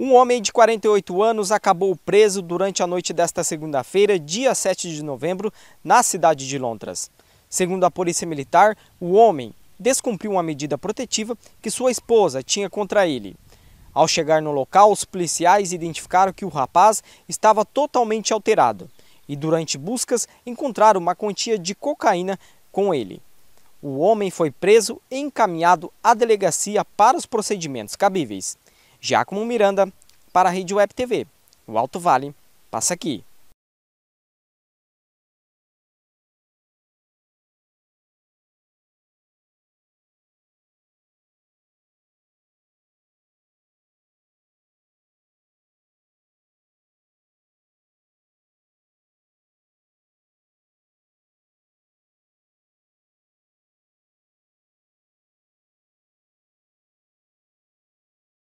Um homem de 48 anos acabou preso durante a noite desta segunda-feira, dia 7 de novembro, na cidade de Londres. Segundo a Polícia Militar, o homem descumpriu uma medida protetiva que sua esposa tinha contra ele. Ao chegar no local, os policiais identificaram que o rapaz estava totalmente alterado e, durante buscas, encontraram uma quantia de cocaína com ele. O homem foi preso e encaminhado à delegacia para os procedimentos cabíveis. Giacomo Miranda para a Rede Web TV. O Alto Vale passa aqui.